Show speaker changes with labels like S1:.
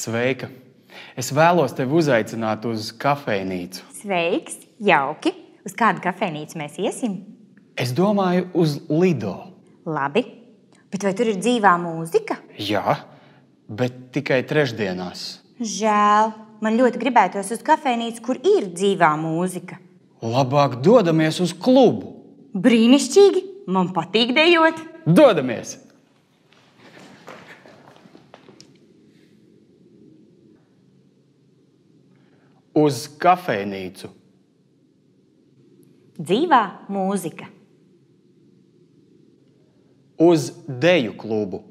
S1: Sveika! Es vēlos tevi uzaicināt uz kafejnīcu.
S2: Sveiks, jauki! Uz kādu kafejnīcu mēs iesim?
S1: Es domāju, uz Lido.
S2: Labi,
S3: bet vai tur ir dzīvā mūzika?
S1: Jā, bet tikai trešdienās.
S3: Žēl, man ļoti gribētos uz kafejnīcu, kur ir dzīvā mūzika.
S1: Labāk
S4: dodamies uz klubu. Brīnišķīgi! Man patīk dejot! Dodamies!
S5: uz kafejnīcu.
S3: Dzīvā mūzika.
S5: Uz deju klubu.